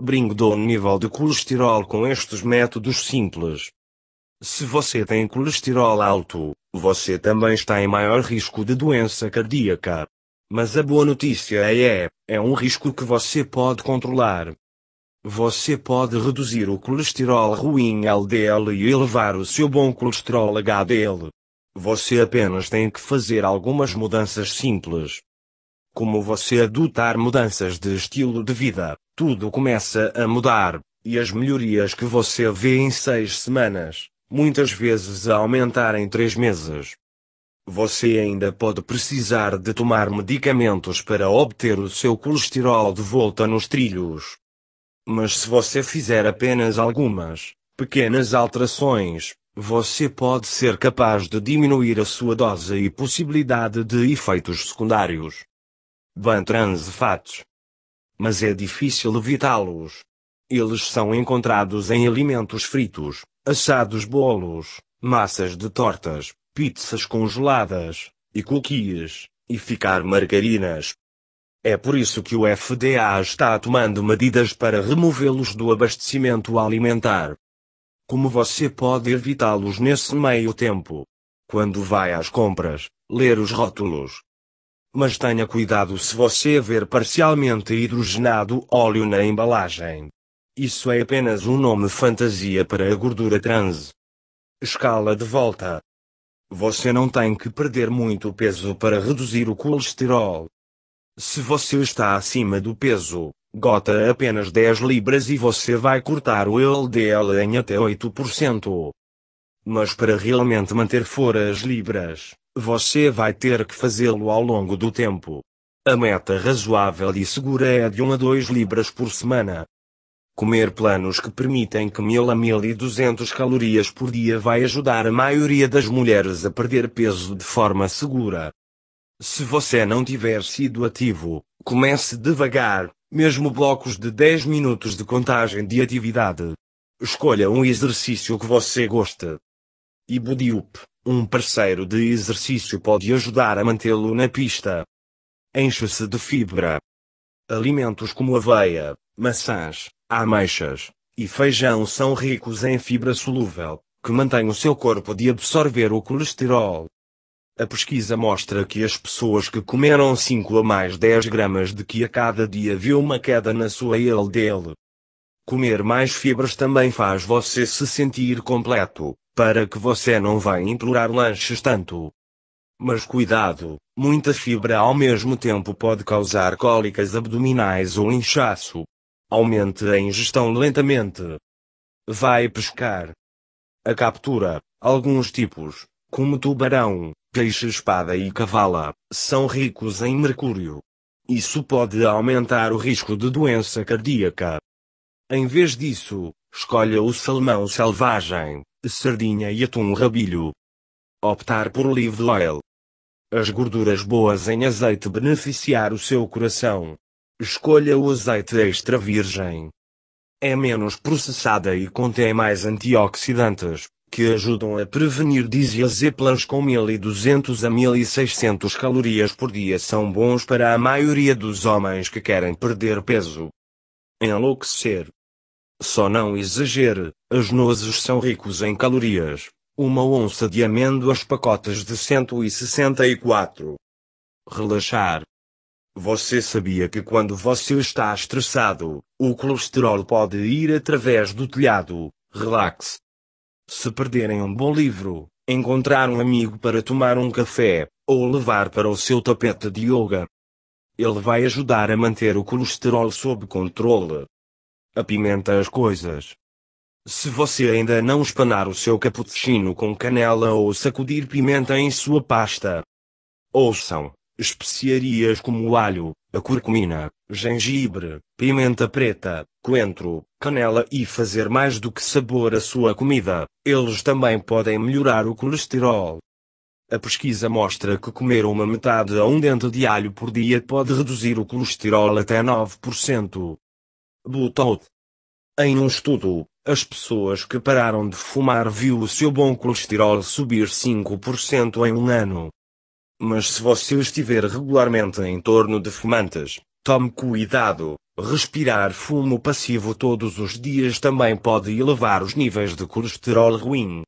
brindou um nível de colesterol com estes métodos simples. Se você tem colesterol alto, você também está em maior risco de doença cardíaca. Mas a boa notícia é, é, é um risco que você pode controlar. Você pode reduzir o colesterol ruim LDL e elevar o seu bom colesterol HDL. Você apenas tem que fazer algumas mudanças simples. Como você adotar mudanças de estilo de vida, tudo começa a mudar, e as melhorias que você vê em seis semanas, muitas vezes a aumentar em três meses. Você ainda pode precisar de tomar medicamentos para obter o seu colesterol de volta nos trilhos. Mas se você fizer apenas algumas pequenas alterações, você pode ser capaz de diminuir a sua dose e possibilidade de efeitos secundários. Bantransefatos mas é difícil evitá-los. Eles são encontrados em alimentos fritos, assados bolos, massas de tortas, pizzas congeladas, e cookies, e ficar margarinas. É por isso que o FDA está tomando medidas para removê-los do abastecimento alimentar. Como você pode evitá-los nesse meio tempo? Quando vai às compras, ler os rótulos, mas tenha cuidado se você ver parcialmente hidrogenado óleo na embalagem. Isso é apenas um nome fantasia para a gordura trans. Escala de volta. Você não tem que perder muito peso para reduzir o colesterol. Se você está acima do peso, gota apenas 10 libras e você vai cortar o LDL em até 8%. Mas para realmente manter as libras, você vai ter que fazê-lo ao longo do tempo. A meta razoável e segura é de 1 a 2 libras por semana. Comer planos que permitem que 1000 a 1200 calorias por dia vai ajudar a maioria das mulheres a perder peso de forma segura. Se você não tiver sido ativo, comece devagar, mesmo blocos de 10 minutos de contagem de atividade. Escolha um exercício que você goste. up. Um parceiro de exercício pode ajudar a mantê-lo na pista. encha se de fibra. Alimentos como aveia, maçãs, ameixas e feijão são ricos em fibra solúvel, que mantém o seu corpo de absorver o colesterol. A pesquisa mostra que as pessoas que comeram 5 a mais 10 gramas de que a cada dia viu uma queda na sua LDL. Comer mais fibras também faz você se sentir completo, para que você não vá implorar lanches tanto. Mas cuidado, muita fibra ao mesmo tempo pode causar cólicas abdominais ou inchaço. Aumente a ingestão lentamente. Vai pescar. A captura, alguns tipos, como tubarão, peixe-espada e cavala, são ricos em mercúrio. Isso pode aumentar o risco de doença cardíaca. Em vez disso, escolha o salmão selvagem, sardinha e atum rabilho. Optar por olive oil. As gorduras boas em azeite beneficiar o seu coração. Escolha o azeite extra virgem. É menos processada e contém mais antioxidantes, que ajudam a prevenir diazeplas com 1200 a 1600 calorias por dia são bons para a maioria dos homens que querem perder peso. Enlouquecer. Só não exagere, as nozes são ricos em calorias. Uma onça de amêndoas pacotas de 164. Relaxar. Você sabia que quando você está estressado, o colesterol pode ir através do telhado? Relaxe. Se perderem um bom livro, encontrar um amigo para tomar um café, ou levar para o seu tapete de yoga. Ele vai ajudar a manter o colesterol sob controle. Apimenta as coisas. Se você ainda não espanar o seu cappuccino com canela ou sacudir pimenta em sua pasta. Ouçam, especiarias como alho, a curcumina, gengibre, pimenta preta, coentro, canela e fazer mais do que sabor à sua comida, eles também podem melhorar o colesterol. A pesquisa mostra que comer uma metade a um dente de alho por dia pode reduzir o colesterol até 9%. Butout em um estudo, as pessoas que pararam de fumar viu o seu bom colesterol subir 5% em um ano. Mas se você estiver regularmente em torno de fumantes, tome cuidado. Respirar fumo passivo todos os dias também pode elevar os níveis de colesterol ruim.